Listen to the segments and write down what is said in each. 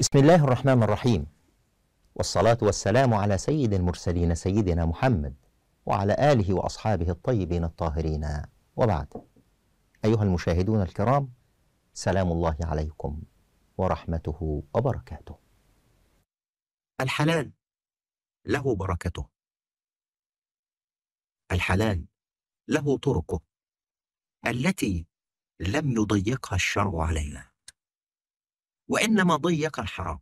بسم الله الرحمن الرحيم والصلاة والسلام على سيد المرسلين سيدنا محمد وعلى آله وأصحابه الطيبين الطاهرين وبعد أيها المشاهدون الكرام سلام الله عليكم ورحمته وبركاته الحلال له بركته الحلال له طرقه التي لم يضيقها الشر علينا وإنما ضيق الحرام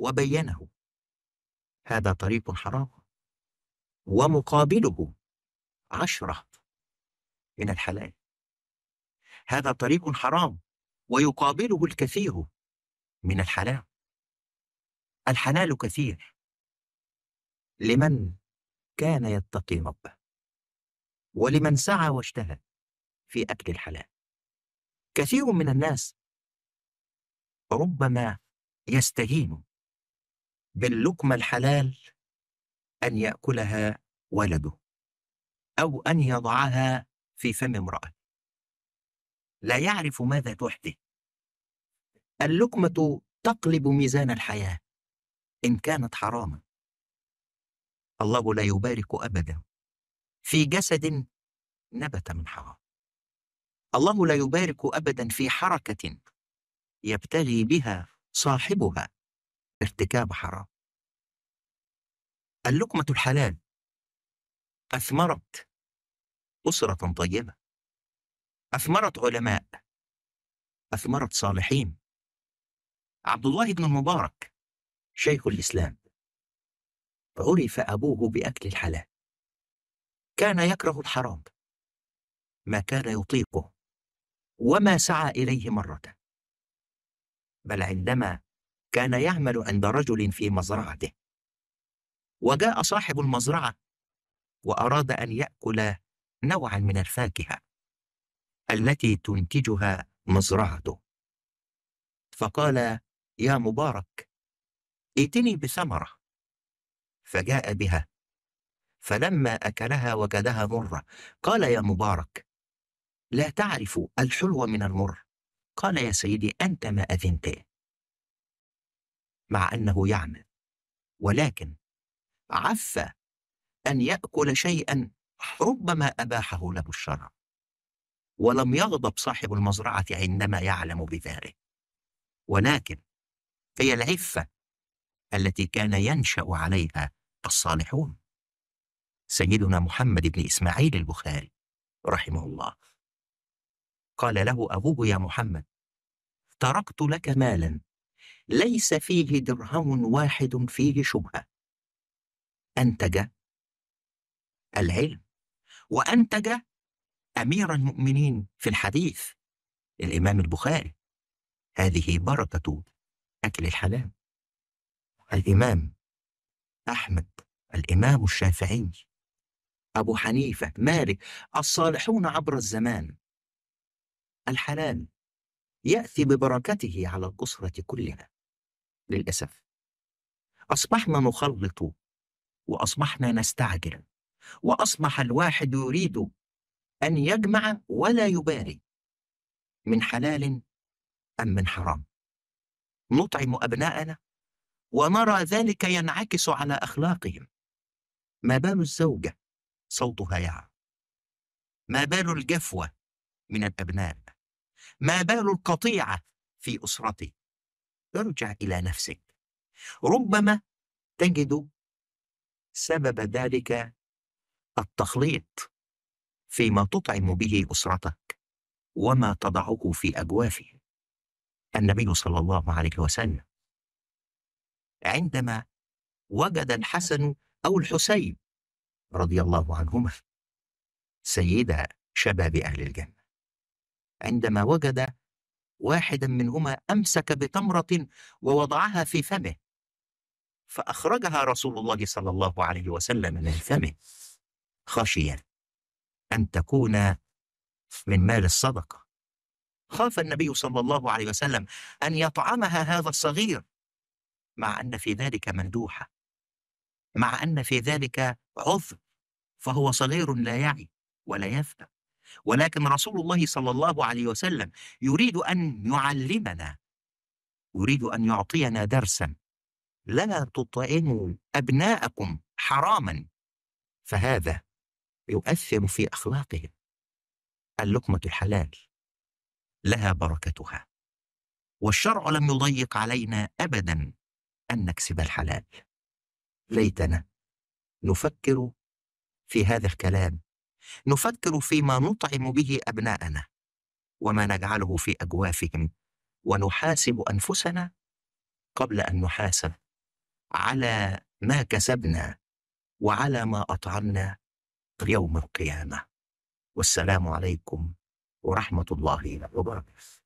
وبينه هذا طريق حرام ومقابله عشرة من الحلال هذا طريق حرام ويقابله الكثير من الحلال الحلال كثير لمن كان يتقي ربه ولمن سعى واجتهد في أكل الحلال كثير من الناس ربما يستهين باللقمة الحلال أن يأكلها ولده أو أن يضعها في فم امرأة لا يعرف ماذا تحدث اللقمة تقلب ميزان الحياة إن كانت حراما الله لا يبارك أبدا في جسد نبت من حرام الله لا يبارك أبدا في حركة يبتغي بها صاحبها ارتكاب حرام اللقمة الحلال أثمرت أسرة طيبة أثمرت علماء أثمرت صالحين عبد الله بن المبارك شيخ الإسلام عرف أبوه بأكل الحلال كان يكره الحرام ما كان يطيقه وما سعى إليه مرة بل عندما كان يعمل عند رجل في مزرعته وجاء صاحب المزرعه واراد ان ياكل نوعا من الفاكهه التي تنتجها مزرعته فقال يا مبارك ائتني بثمره فجاء بها فلما اكلها وجدها مره قال يا مبارك لا تعرف الحلو من المر قال يا سيدي أنت ما أذنت مع أنه يعمل ولكن عفى أن يأكل شيئا ربما أباحه له الشرع ولم يغضب صاحب المزرعة عندما يعلم بذلك ولكن هي العفة التي كان ينشأ عليها الصالحون سيدنا محمد بن إسماعيل البخاري رحمه الله قال له أبوه يا محمد تركت لك مالا ليس فيه درهم واحد فيه شبهة أنتج العلم وأنتج أمير المؤمنين في الحديث الإمام البخاري هذه بركة أكل الحلال الإمام أحمد الإمام الشافعي أبو حنيفة مالك الصالحون عبر الزمان الحلال يأتي ببركته على الأسرة كلها للأسف أصبحنا نخلط وأصبحنا نستعجل وأصبح الواحد يريد أن يجمع ولا يباري من حلال أم من حرام نطعم أبناءنا ونرى ذلك ينعكس على أخلاقهم ما بال الزوجة صوتها يعلى ما بال الجفوة من الأبناء ما بال القطيعة في أسرتي ارجع إلى نفسك ربما تجد سبب ذلك التخليط فيما تطعم به أسرتك وما تضعه في أجوافه النبي صلى الله عليه وسلم عندما وجد الحسن أو الحسين رضي الله عنهما سيدا شباب أهل الجنة عندما وجد واحدا منهما امسك بتمره ووضعها في فمه فاخرجها رسول الله صلى الله عليه وسلم من فمه خشيا ان تكون من مال الصدقه خاف النبي صلى الله عليه وسلم ان يطعمها هذا الصغير مع ان في ذلك مندوحه مع ان في ذلك عذر فهو صغير لا يعي ولا يفهم ولكن رسول الله صلى الله عليه وسلم يريد أن يعلمنا يريد أن يعطينا درسا لا تطعموا أبناءكم حراما فهذا يؤثر في أخلاقهم اللقمة الحلال لها بركتها والشرع لم يضيق علينا أبدا أن نكسب الحلال ليتنا نفكر في هذا الكلام نفكر فيما نطعم به أبناءنا وما نجعله في أجوافهم ونحاسب أنفسنا قبل أن نحاسب على ما كسبنا وعلى ما أطعمنا يوم القيامة والسلام عليكم ورحمة الله وبركاته